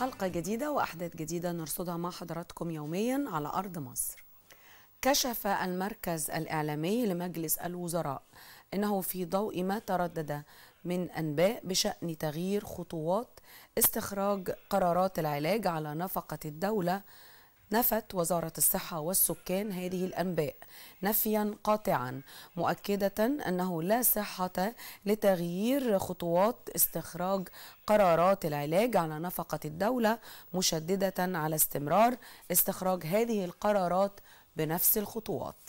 حلقة جديدة وأحداث جديدة نرصدها مع حضراتكم يوميا على أرض مصر كشف المركز الإعلامي لمجلس الوزراء أنه في ضوء ما تردد من أنباء بشأن تغيير خطوات استخراج قرارات العلاج على نفقة الدولة نفت وزارة الصحة والسكان هذه الأنباء نفيا قاطعا مؤكدة أنه لا صحة لتغيير خطوات استخراج قرارات العلاج على نفقة الدولة مشددة على استمرار استخراج هذه القرارات بنفس الخطوات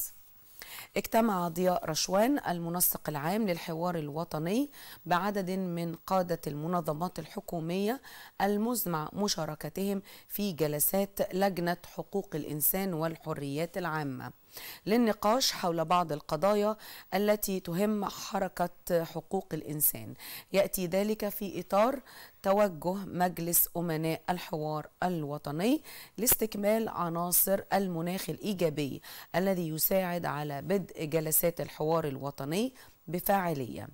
اجتمع ضياء رشوان المنسق العام للحوار الوطني بعدد من قادة المنظمات الحكومية المزمع مشاركتهم في جلسات لجنة حقوق الإنسان والحريات العامة للنقاش حول بعض القضايا التي تهم حركة حقوق الإنسان يأتي ذلك في إطار توجه مجلس أمناء الحوار الوطني لاستكمال عناصر المناخ الإيجابي الذي يساعد على بدء جلسات الحوار الوطني بفاعلية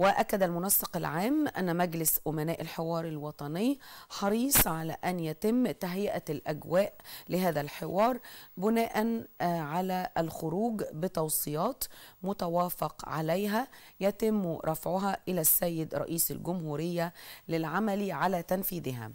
وأكد المنسق العام أن مجلس أمناء الحوار الوطني حريص على أن يتم تهيئة الأجواء لهذا الحوار بناء آه، على الخروج بتوصيات متوافق عليها يتم رفعها إلى السيد رئيس الجمهورية للعمل على تنفيذها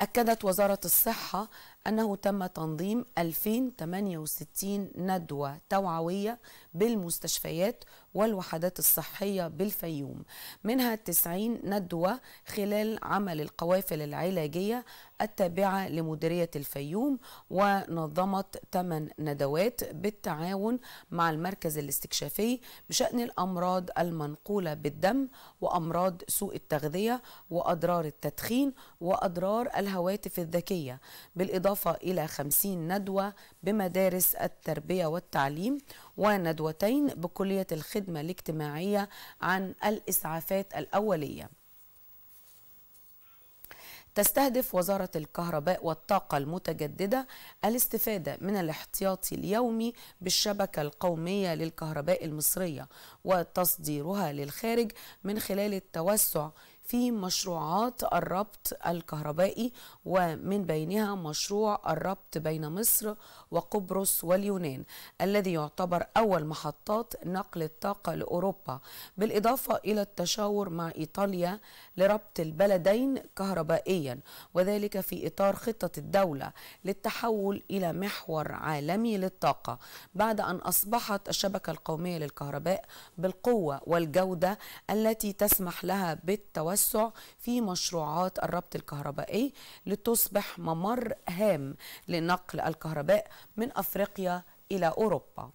أكدت وزارة الصحة أنه تم تنظيم 2068 ندوة توعوية بالمستشفيات والوحدات الصحية بالفيوم منها 90 ندوة خلال عمل القوافل العلاجية التابعة لمديرية الفيوم ونظمت 8 ندوات بالتعاون مع المركز الاستكشافي بشأن الأمراض المنقولة بالدم وأمراض سوء التغذية وأضرار التدخين وأضرار الهواتف الذكية بالإضافة إلى 50 ندوة بمدارس التربية والتعليم وندوتين بكلية الخدمة الاجتماعية عن الإسعافات الأولية تستهدف وزارة الكهرباء والطاقة المتجددة الاستفادة من الاحتياطي اليومي بالشبكة القومية للكهرباء المصرية وتصديرها للخارج من خلال التوسع في مشروعات الربط الكهربائي ومن بينها مشروع الربط بين مصر وقبرص واليونان الذي يعتبر أول محطات نقل الطاقة لأوروبا بالإضافة إلى التشاور مع إيطاليا لربط البلدين كهربائيا وذلك في إطار خطة الدولة للتحول إلى محور عالمي للطاقة بعد أن أصبحت الشبكة القومية للكهرباء بالقوة والجودة التي تسمح لها بالتوسع التوسع في مشروعات الربط الكهربائي لتصبح ممر هام لنقل الكهرباء من أفريقيا إلى أوروبا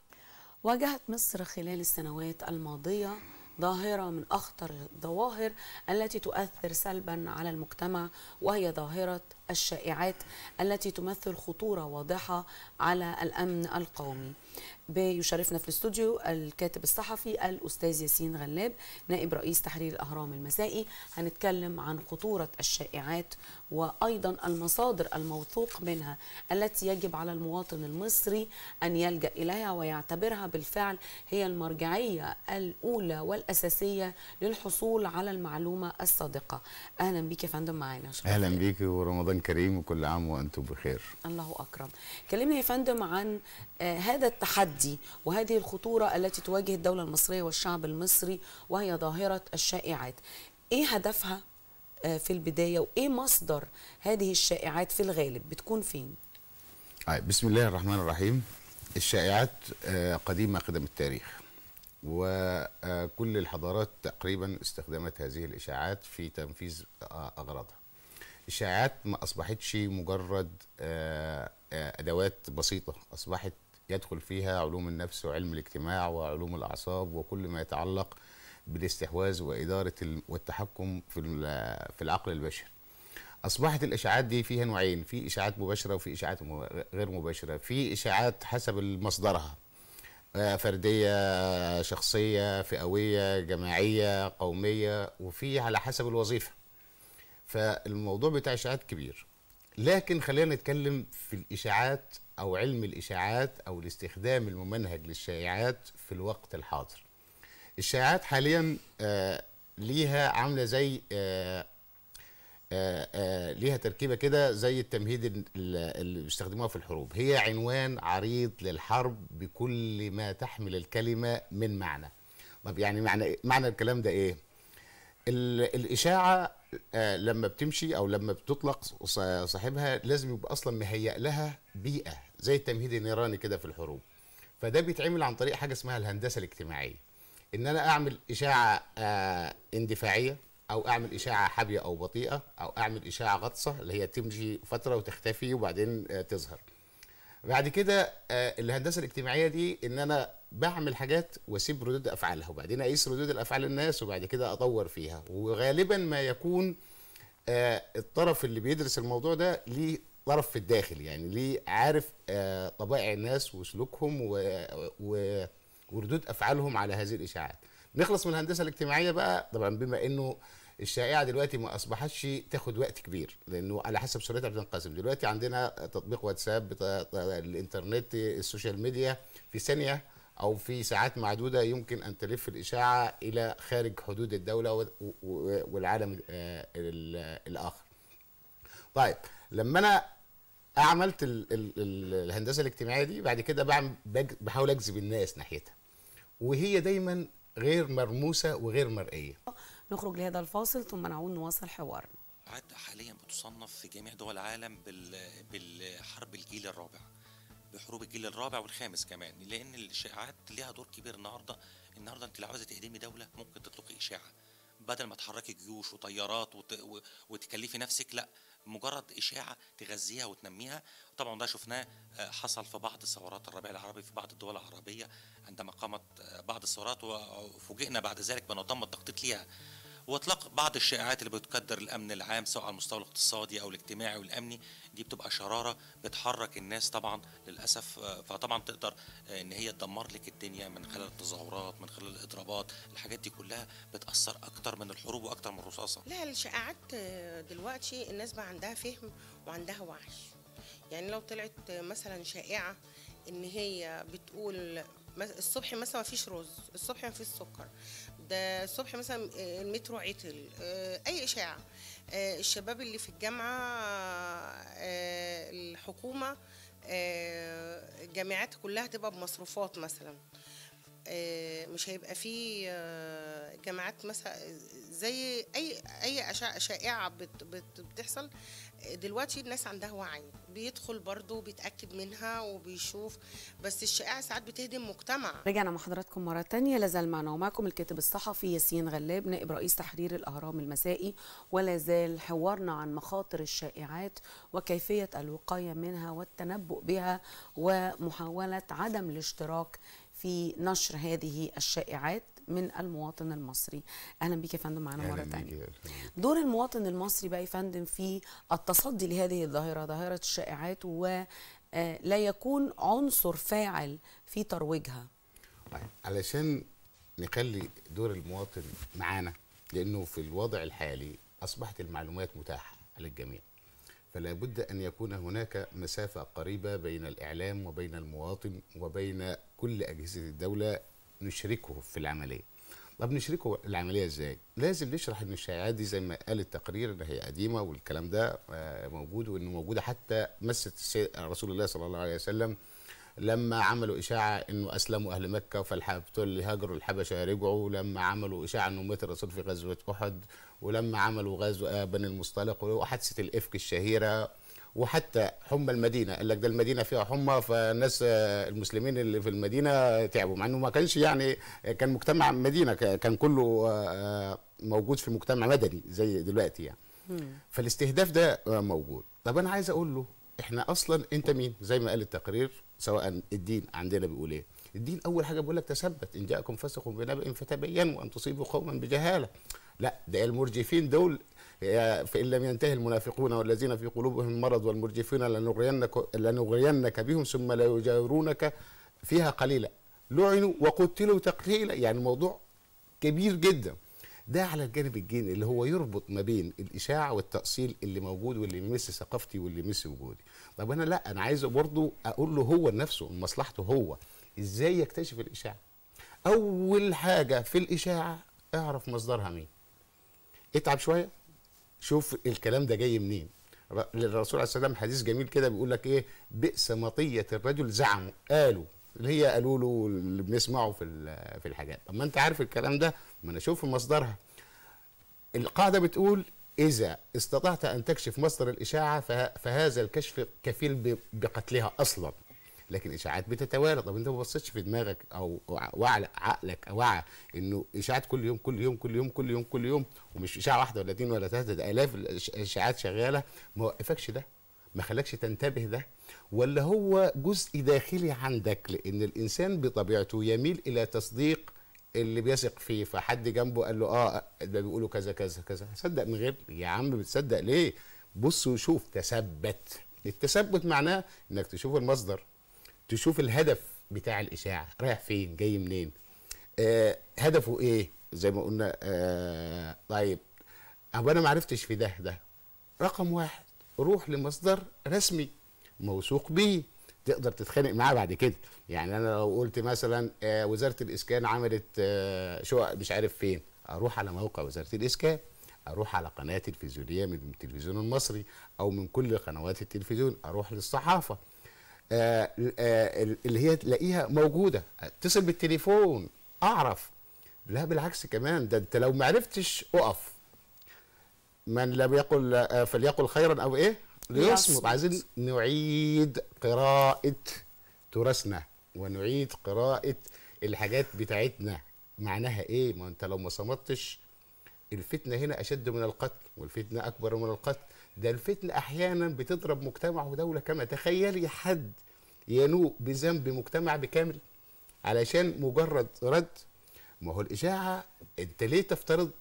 واجهت مصر خلال السنوات الماضية ظاهرة من أخطر الظواهر التي تؤثر سلبا على المجتمع وهي ظاهرة الشائعات التي تمثل خطورة واضحة على الأمن القومي بيشرفنا في الاستوديو الكاتب الصحفي الأستاذ ياسين غلاب نائب رئيس تحرير الأهرام المسائي هنتكلم عن خطورة الشائعات وأيضا المصادر الموثوق منها التي يجب على المواطن المصري أن يلجأ إليها ويعتبرها بالفعل هي المرجعية الأولى والأساسية للحصول على المعلومة الصادقة أهلا بيك يا فندم معانا أهلا بيك ورمضان رمضان كريم وكل عام وانتم بخير الله اكرم كلمنا يا فندم عن آه، هذا التحدي وهذه الخطوره التي تواجه الدوله المصريه والشعب المصري وهي ظاهره الشائعات ايه هدفها آه، في البدايه وايه مصدر هذه الشائعات في الغالب بتكون فين طيب، بسم الله الرحمن الرحيم الشائعات آه، قديمه قدم التاريخ وكل الحضارات تقريبا استخدمت هذه الإشاعات في تنفيذ أغراضها الاشاعات ما اصبحتش مجرد آه، آه، ادوات بسيطه اصبحت يدخل فيها علوم النفس وعلم الاجتماع وعلوم الاعصاب وكل ما يتعلق بالاستحواذ واداره والتحكم في في العقل البشري اصبحت الاشاعات دي فيها نوعين في اشاعات مباشره وفي اشاعات غير مباشره في اشاعات حسب مصدرها آه، فرديه شخصيه فئويه جماعيه قوميه وفي على حسب الوظيفه فالموضوع بتاع اشاعات كبير لكن خلينا نتكلم في الاشاعات او علم الاشاعات او الاستخدام الممنهج للشائعات في الوقت الحاضر الشائعات حاليا آه ليها عامله زي آه, آه،, آه، ليها تركيبه كده زي التمهيد اللي بيستخدموها في الحروب هي عنوان عريض للحرب بكل ما تحمل الكلمه من معنى طب يعني معنى معنى الكلام ده ايه الاشاعه آه، لما بتمشي او لما بتطلق صاحبها لازم يبقى اصلا مهيئ لها بيئه زي التمهيد النيراني كده في الحروب فده بيتعمل عن طريق حاجه اسمها الهندسه الاجتماعيه ان انا اعمل اشاعه آه، اندفاعيه او اعمل اشاعه حابيه او بطيئه او اعمل اشاعه غطسه اللي هي تمشي فتره وتختفي وبعدين آه، تظهر بعد كده الهندسه الاجتماعيه دي ان انا بعمل حاجات واسيب ردود افعالها وبعدين اقيس ردود الافعال الناس وبعد كده اطور فيها وغالبا ما يكون آه الطرف اللي بيدرس الموضوع ده ليه طرف في الداخل يعني ليه عارف آه طبائع الناس وسلوكهم و... و... وردود افعالهم على هذه الاشاعات نخلص من الهندسه الاجتماعيه بقى طبعا بما انه الشائعه دلوقتي ما اصبحتش تاخد وقت كبير لانه على حسب سرعتها بتنقسم دلوقتي عندنا تطبيق واتساب الانترنت السوشيال ميديا في ثانيه او في ساعات معدوده يمكن ان تلف الاشاعه الى خارج حدود الدوله والعالم آه، الاخر. طيب لما انا عملت الهندسه الاجتماعيه دي بعد كده بعمل بحاول اجذب الناس ناحيتها وهي دايما غير مرموسه وغير مرئيه. نخرج لهذا الفاصل ثم نعود نواصل حوارنا. عد حاليا بتصنف في جميع دول العالم بالحرب الجيل الرابع. بحروب الجيل الرابع والخامس كمان لان الاشاعات ليها دور كبير النهارده النهارده انت لو عاوزه تهدمي دوله ممكن تطلقي اشاعه بدل ما تحركي جيوش وطيارات وت... و... وتكلفي نفسك لا مجرد اشاعه تغذيها وتنميها طبعا ده شفناه آه، حصل في بعض ثورات الربيع العربي في بعض الدول العربيه عندما قامت آه، بعض الثورات وفوجئنا بعد ذلك بانه تم التخطيط ليها واطلاق بعض الشائعات اللي بتكدر الامن العام سواء على المستوى الاقتصادي او الاجتماعي والامني دي بتبقى شراره بتحرك الناس طبعا للاسف آه، فطبعا تقدر آه، ان هي تدمر لك الدنيا من خلال التظاهرات من خلال الاضرابات الحاجات دي كلها بتاثر اكتر من الحروب واكتر من الرصاصه لا الشائعات آه، دلوقتي الناس بقى عندها فهم وعندها وعي يعني لو طلعت مثلا شائعه ان هي بتقول الصبح مثلا ما فيش رز الصبح ما فيش سكر آه، الصبح مثلا آه، المترو عطل آه، اي اشاعه الشباب اللي في الجامعه الحكومه جامعات كلها تبقى بمصروفات مثلا آه، مش هيبقى فيه آه، جماعات مثلا زي اي اي اشعه شائعه بتحصل دلوقتي الناس عندها وعي بيدخل برضه بيتاكد منها وبيشوف بس الشائعه ساعات بتهدم مجتمع رجعنا مع حضراتكم مره تانية لازال معنا ومعكم الكاتب الصحفي ياسين غلاب نائب رئيس تحرير الاهرام المسائي ولا زال حوارنا عن مخاطر الشائعات وكيفيه الوقايه منها والتنبؤ بها ومحاوله عدم الاشتراك في نشر هذه الشائعات من المواطن المصري اهلا بيك يا فندم معانا مره ثانيه دور المواطن المصري بقى يا فندم في التصدي لهذه الظاهره ظاهره الشائعات ولا آه، يكون عنصر فاعل في ترويجها طيب، علشان نخلي دور المواطن معانا لانه في الوضع الحالي اصبحت المعلومات متاحه للجميع فلا بد أن يكون هناك مسافة قريبة بين الإعلام وبين المواطن وبين كل أجهزة الدولة نشركه في العملية طب نشركه العملية إزاي؟ لازم نشرح إن الشائعات دي زي ما قال التقرير إن هي قديمة والكلام ده آه، موجود وإنه موجودة حتى مست رسول الله صلى الله عليه وسلم لما عملوا إشاعة إنه أسلموا أهل مكة فالحبتول هاجروا الحبشة رجعوا لما عملوا إشاعة إنه مات الرسول في غزوة أحد ولما عملوا غزو بني المصطلق وحادثه الافك الشهيره وحتى حمى المدينه قال لك ده المدينه فيها حمى فالناس المسلمين اللي في المدينه تعبوا مع انه ما كانش يعني كان مجتمع مدينه كان كله آه، آه، موجود في مجتمع مدني زي دلوقتي يعني فالاستهداف ده آه، موجود طب انا عايز اقول له احنا اصلا انت مين زي ما قال التقرير سواء الدين عندنا بيقول ايه الدين اول حاجه بيقول لك تثبت ان جاءكم فسق بنبأ فتبينوا ان تصيبوا قوما بجهاله لا ده المرجفين دول فإن لم ينتهي المنافقون والذين في قلوبهم مرض والمرجفين لنغرينك, لنغرينك بهم ثم لا يجاورونك فيها قليلا لعنوا وقتلوا تقليلا يعني موضوع كبير جدا ده على الجانب الجيني اللي هو يربط ما بين الاشاعه والتاصيل اللي موجود واللي يمس ثقافتي واللي يمس وجودي طب انا لا انا عايز برضه اقول له هو نفسه مصلحته هو ازاي يكتشف الاشاعه اول حاجه في الاشاعه اعرف مصدرها مين اتعب شويه شوف الكلام ده جاي منين الرسول عليه السلام حديث جميل كده بيقول لك ايه بئس مطيه الرجل زعموا قالوا اللي هي قالوا له اللي بنسمعه في في الحاجات طب ما انت عارف الكلام ده ما انا اشوف مصدرها القاعده بتقول اذا استطعت ان تكشف مصدر الاشاعه فهذا الكشف كفيل بقتلها اصلا لكن الاشاعات بتتوالى طب انت ما بصيتش في دماغك او وعى عقلك وعى انه اشاعات كل يوم كل يوم كل يوم كل يوم كل يوم ومش اشاعه واحده ولا اتنين ولا ثلاثه الاف الاشاعات شغاله ما وقفكش ده ما خلاكش تنتبه ده ولا هو جزء داخلي عندك لان الانسان بطبيعته يميل الى تصديق اللي بيثق فيه فحد جنبه قال له اه ده بيقولوا كذا كذا كذا صدق من غير يا عم بتصدق ليه بص وشوف تثبت التثبت معناه انك تشوف المصدر تشوف الهدف بتاع الاشاعه رايح فين جاي منين آه هدفه ايه زي ما قلنا آه طيب أبو انا ما عرفتش في ده ده رقم واحد روح لمصدر رسمي موثوق بيه تقدر تتخانق معاه بعد كده يعني انا لو قلت مثلا آه وزاره الاسكان عملت آه شقق مش عارف فين اروح على موقع وزاره الاسكان اروح على قناه تلفزيونيه من التلفزيون المصري او من كل قنوات التلفزيون اروح للصحافه آه، آه، اللي هي تلاقيها موجوده اتصل بالتليفون اعرف لا بالعكس كمان ده انت لو ما عرفتش اقف من لم يقل آه، فليقل خيرا او ايه ليصمت عايزين نعيد قراءه تراثنا ونعيد قراءه الحاجات بتاعتنا معناها ايه ما انت لو ما صمتش الفتنه هنا اشد من القتل والفتنه اكبر من القتل ده الفتنة أحيانا بتضرب مجتمع ودولة كما تخيلي حد ينوء بذنب مجتمع بكامل علشان مجرد رد ما هو الإشاعة أنت ليه تفترض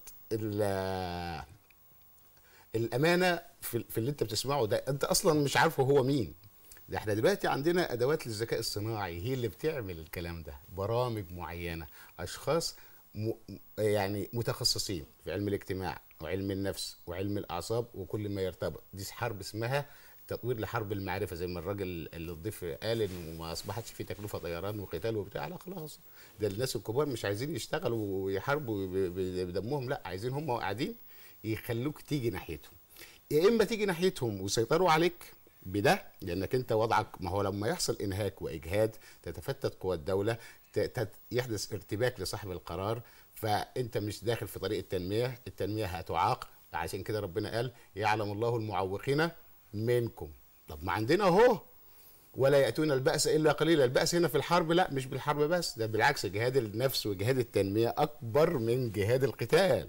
الأمانة في, في اللي أنت بتسمعه ده أنت أصلا مش عارفه هو مين ده احنا دلوقتي عندنا ادوات للذكاء الصناعي هي اللي بتعمل الكلام ده برامج معينه اشخاص م... يعني متخصصين في علم الاجتماع وعلم النفس وعلم الاعصاب وكل ما يرتبط دي حرب اسمها تطوير لحرب المعرفه زي ما الراجل اللي الضيف قال انه ما اصبحتش في تكلفه طيران وقتال وبتاع لا خلاص ده الناس الكبار مش عايزين يشتغلوا ويحاربوا بدمهم لا عايزين هم قاعدين يخلوك تيجي ناحيتهم يا اما تيجي ناحيتهم ويسيطروا عليك بده لانك انت وضعك ما هو لما يحصل انهاك واجهاد تتفتت قوى الدوله يحدث ارتباك لصاحب القرار فانت مش داخل في طريق التنميه التنميه هتعاق عشان كده ربنا قال يعلم الله المعوقين منكم طب ما عندنا اهو ولا ياتون الباس الا قليلا الباس هنا في الحرب لا مش بالحرب بس ده بالعكس جهاد النفس وجهاد التنميه اكبر من جهاد القتال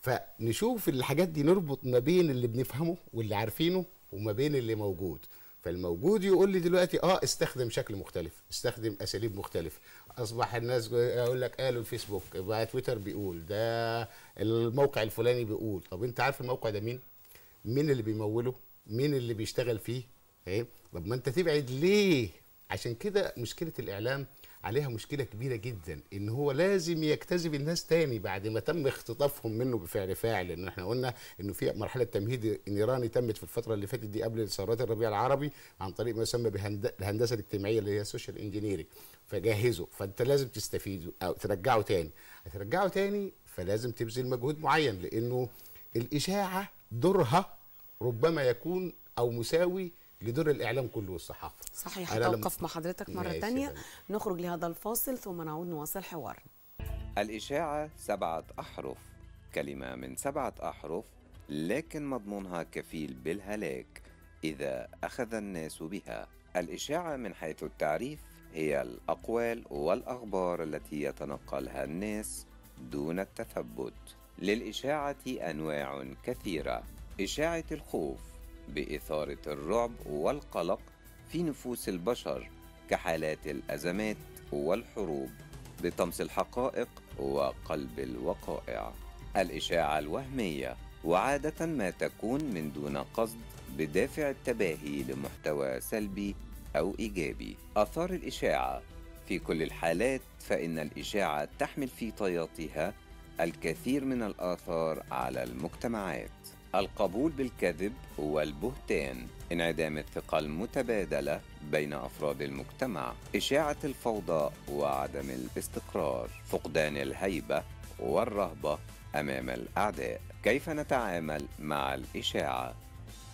فنشوف الحاجات دي نربط ما بين اللي بنفهمه واللي عارفينه وما بين اللي موجود فالموجود يقول لي دلوقتي اه استخدم شكل مختلف استخدم اساليب مختلف اصبح الناس يقول لك قالوا الفيسبوك بقى تويتر بيقول ده الموقع الفلاني بيقول طب انت عارف الموقع ده مين مين اللي بيموله مين اللي بيشتغل فيه ايه طب ما انت تبعد ليه عشان كده مشكله الاعلام عليها مشكله كبيره جدا ان هو لازم يجتذب الناس تاني بعد ما تم اختطافهم منه بفعل فاعل لان احنا قلنا انه في مرحله تمهيد نيراني تمت في الفتره اللي فاتت دي قبل ثورات الربيع العربي عن طريق ما يسمى بالهندسه الاجتماعيه اللي هي السوشيال انجينيرنج فجهزه فانت لازم تستفيده او ترجعه تاني هترجعه تاني فلازم تبذل مجهود معين لانه الاشاعه دورها ربما يكون او مساوي لدور الاعلام كله والصحافه صحيح هتوقف لم... مع حضرتك مره ثانيه نخرج لهذا الفاصل ثم نعود نواصل حوار الاشاعه سبعه احرف كلمه من سبعه احرف لكن مضمونها كفيل بالهلاك اذا اخذ الناس بها الاشاعه من حيث التعريف هي الاقوال والاخبار التي يتنقلها الناس دون التثبت للاشاعه انواع كثيره اشاعه الخوف بإثارة الرعب والقلق في نفوس البشر كحالات الأزمات والحروب بطمس الحقائق وقلب الوقائع الإشاعة الوهمية وعادة ما تكون من دون قصد بدافع التباهي لمحتوى سلبي أو إيجابي أثار الإشاعة في كل الحالات فإن الإشاعة تحمل في طياتها الكثير من الآثار على المجتمعات القبول بالكذب هو البهتان انعدام الثقة المتبادلة بين أفراد المجتمع إشاعة الفوضى وعدم الاستقرار فقدان الهيبة والرهبة أمام الأعداء كيف نتعامل مع الإشاعة؟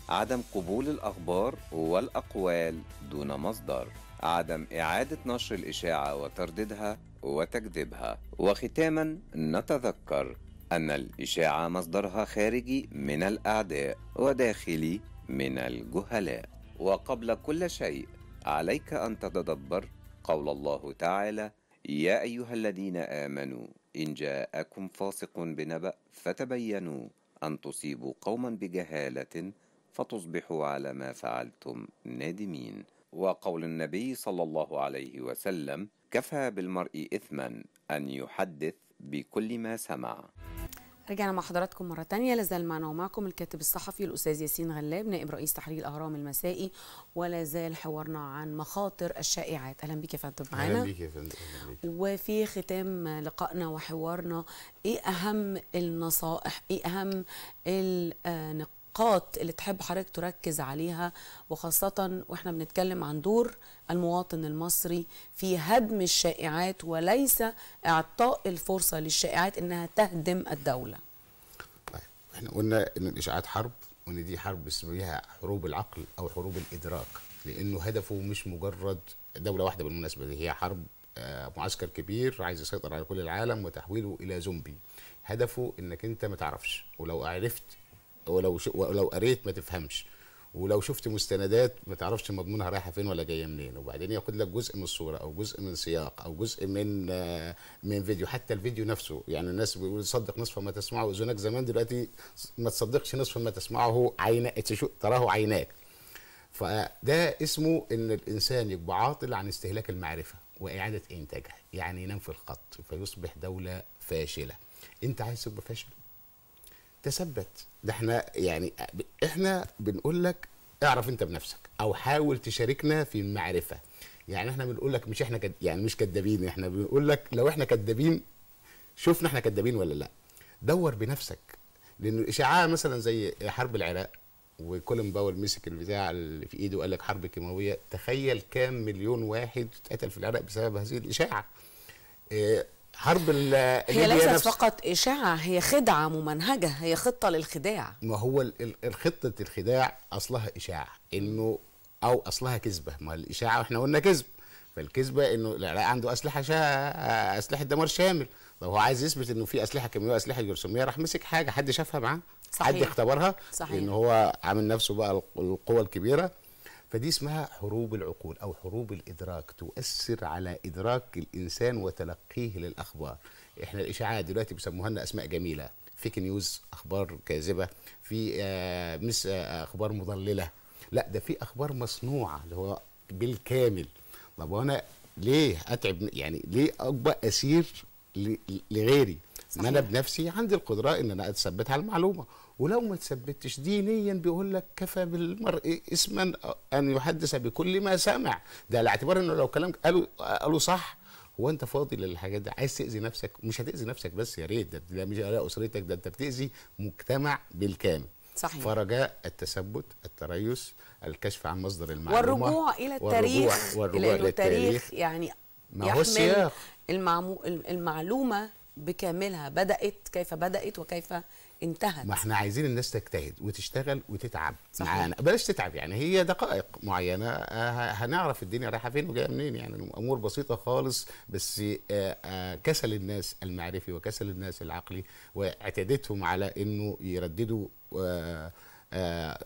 عدم قبول الأخبار والأقوال دون مصدر عدم إعادة نشر الإشاعة وترديدها وتكذيبها وختاما نتذكر أن الإشاعة مصدرها خارجي من الأعداء وداخلي من الجهلاء وقبل كل شيء عليك أن تتدبر قول الله تعالى يا أيها الذين آمنوا إن جاءكم فاسق بنبأ فتبينوا أن تصيبوا قوما بجهالة فتصبحوا على ما فعلتم نادمين وقول النبي صلى الله عليه وسلم كفى بالمرء إثما أن يحدث بكل ما سمع رجعنا مع حضراتكم مرة تانية لازال معنا ومعكم الكاتب الصحفي الأستاذ ياسين غلاب نائب رئيس تحرير الأهرام المسائي ولا زال حوارنا عن مخاطر الشائعات أهلا بك يا فندم معانا أهلا بك يا فندم وفي ختام لقائنا وحوارنا إيه أهم النصائح إيه أهم النقاط النقاط اللي تحب حضرتك تركز عليها وخاصة واحنا بنتكلم عن دور المواطن المصري في هدم الشائعات وليس اعطاء الفرصة للشائعات انها تهدم الدولة طيب احنا قلنا ان الاشاعات حرب وان دي حرب بنسميها حروب العقل او حروب الادراك لانه هدفه مش مجرد دولة واحدة بالمناسبة دي هي حرب آه، معسكر كبير عايز يسيطر على كل العالم وتحويله الى زومبي هدفه انك انت ما تعرفش ولو عرفت ولو ش... ولو قريت ما تفهمش ولو شفت مستندات ما تعرفش مضمونها رايحه فين ولا جايه منين وبعدين ياخد لك جزء من الصوره او جزء من سياق او جزء من آه، من فيديو حتى الفيديو نفسه يعني الناس بيقولوا صدق نصف ما تسمعه اذنك زمان دلوقتي ما تصدقش نصف ما تسمعه عين تراه عيناك فده اسمه ان الانسان يبقى عاطل عن استهلاك المعرفه واعاده انتاجها يعني ينام في الخط فيصبح دوله فاشله انت عايز تبقى فاشل تثبت ده احنا يعني احنا بنقول لك اعرف انت بنفسك او حاول تشاركنا في المعرفه يعني احنا بنقول لك مش احنا كد... يعني مش كدابين احنا بنقول لك لو احنا كدابين شوفنا احنا كدابين ولا لا دور بنفسك لان الاشاعه مثلا زي حرب العراق وكولن باول مسك البتاع اللي في ايده وقال لك حرب كيماويه تخيل كام مليون واحد اتقتل في العراق بسبب هذه الاشاعه اه حرب هي ليست فقط إشاعة هي خدعة ممنهجة هي خطة للخداع ما هو خطة الخداع أصلها إشاعة إنه أو أصلها كذبة ما الإشاعة إحنا قلنا كذب فالكذبة إنه العراق عنده أسلحة شا... أسلحة دمار شامل طب هو عايز يثبت إنه في أسلحة كيميائية وأسلحة جرثومية راح مسك حاجة حد شافها معاه صحيح. حد اختبرها صحيح. إن هو عامل نفسه بقى القوة الكبيرة فدي اسمها حروب العقول أو حروب الإدراك تؤثر على إدراك الإنسان وتلقيه للأخبار إحنا الإشاعات دلوقتي بيسموها لنا أسماء جميلة فيك نيوز أخبار كاذبة في آه مس آه أخبار مضللة لا ده في أخبار مصنوعة اللي هو بالكامل طب وأنا ليه أتعب يعني ليه أبقى أسير لغيري صحيح. انا بنفسي عندي القدره ان انا اتثبت على المعلومه ولو ما تثبتش دينيا بيقول لك كفى بالمرء اسما ان يحدث بكل ما سمع ده على اعتبار انه لو كلام قالوا قالوا صح هو انت فاضي للحاجات دي عايز تاذي نفسك مش هتاذي نفسك بس يا ريت ده, ده مش اسرتك ده انت بتاذي مجتمع بالكامل صحيح فرجاء التثبت التريث الكشف عن مصدر المعلومه والرجوع الى التاريخ والرجوع, والرجوع الى التاريخ يعني ما هو السياق المعلومه بكاملها بدات كيف بدات وكيف انتهت ما احنا عايزين الناس تجتهد وتشتغل وتتعب صحيح. معانا بلاش تتعب يعني هي دقائق معينه آه، هنعرف الدنيا رايحه فين وجايه منين يعني امور بسيطه خالص بس آه، آه، كسل الناس المعرفي وكسل الناس العقلي واعتادتهم على انه يرددوا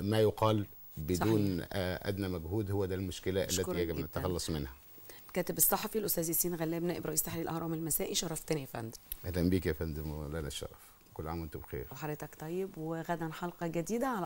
ما يقال بدون صحيح. ادنى مجهود هو ده المشكله التي يجب ان نتخلص منها الكاتب الصحفي الاستاذ ياسين غلاب نائب رئيس تحرير الاهرام المسائي شرفتني يا فندم اهلا بيك يا فندم ولنا الشرف كل عام وانتم بخير وحضرتك طيب وغدا حلقه جديده على